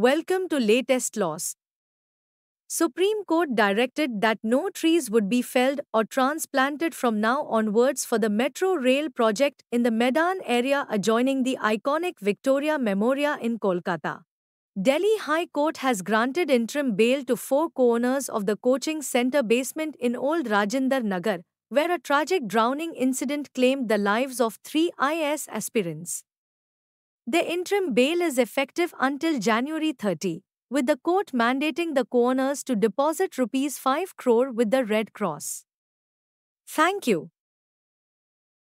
Welcome to latest laws. Supreme Court directed that no trees would be felled or transplanted from now onwards for the Metro Rail project in the Medan area adjoining the iconic Victoria Memorial in Kolkata. Delhi High Court has granted interim bail to four co-owners of the coaching center basement in Old Rajinder Nagar, where a tragic drowning incident claimed the lives of three IS aspirants. The interim bail is effective until January 30, with the court mandating the co-owners to deposit rupees 5 crore with the Red Cross. Thank you.